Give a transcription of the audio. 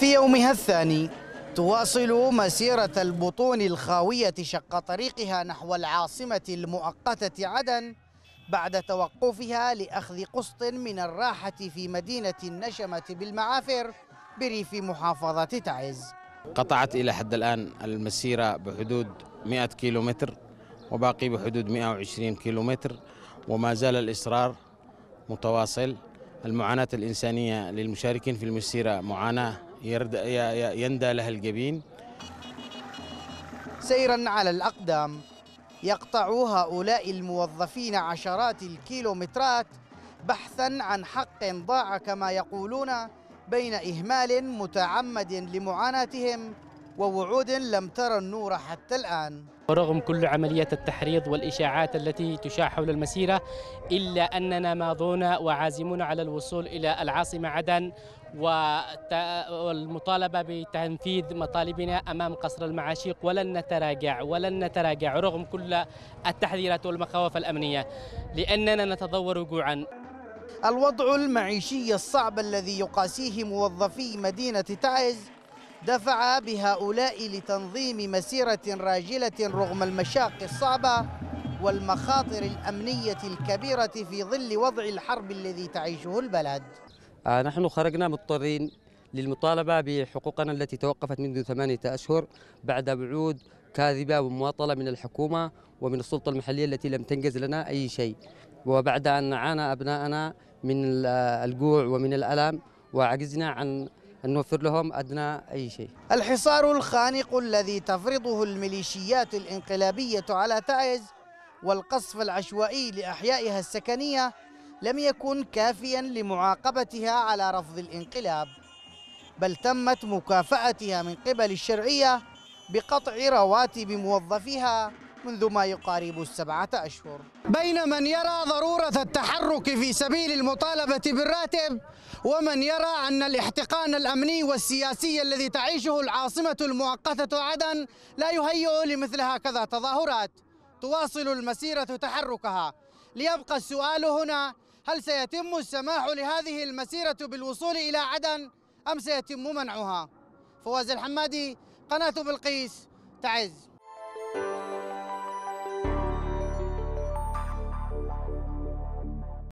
في يومها الثاني تواصل مسيرة البطون الخاوية شق طريقها نحو العاصمة المؤقتة عدن بعد توقفها لأخذ قسط من الراحة في مدينة النشمة بالمعافر بريف محافظة تعز قطعت إلى حد الآن المسيرة بحدود 100 كيلومتر وباقي بحدود 120 كيلومتر وما زال الإصرار متواصل المعاناة الإنسانية للمشاركين في المسيرة معاناة يندى لها الجبين سيرا على الأقدام يقطع هؤلاء الموظفين عشرات الكيلومترات بحثا عن حق ضاع كما يقولون بين إهمال متعمد لمعاناتهم ووعود لم ترى النور حتى الآن ورغم كل عمليات التحريض والإشاعات التي تشاع حول المسيرة إلا أننا ماضون وعازمون على الوصول إلى العاصمة عدن والمطالبة بتنفيذ مطالبنا أمام قصر المعاشيق ولن نتراجع ولن نتراجع رغم كل التحذيرات والمخاوف الأمنية لأننا نتضور جوعا الوضع المعيشي الصعب الذي يقاسيه موظفي مدينة تعز دفع بهؤلاء لتنظيم مسيرة راجلة رغم المشاق الصعبة والمخاطر الأمنية الكبيرة في ظل وضع الحرب الذي تعيشه البلد آه نحن خرجنا مضطرين للمطالبة بحقوقنا التي توقفت منذ ثمانية أشهر بعد بعود كاذبة ومواطلة من الحكومة ومن السلطة المحلية التي لم تنجز لنا أي شيء وبعد أن عانى أبناءنا من آه، الجوع ومن الألم وعجزنا عن أن نوفر لهم أدنى أي شيء الحصار الخانق الذي تفرضه الميليشيات الإنقلابية على تعز والقصف العشوائي لأحيائها السكنية لم يكن كافيا لمعاقبتها على رفض الانقلاب بل تمت مكافأتها من قبل الشرعية بقطع رواتب موظفيها منذ ما يقارب السبعة أشهر بين من يرى ضرورة التحرك في سبيل المطالبة بالراتب ومن يرى أن الاحتقان الأمني والسياسي الذي تعيشه العاصمة المؤقتة عدن لا يهيئ لمثل هكذا تظاهرات تواصل المسيرة تحركها ليبقى السؤال هنا هل سيتم السماح لهذه المسيرة بالوصول إلى عدن أم سيتم منعها؟ فواز الحمادي قناة بلقيس تعز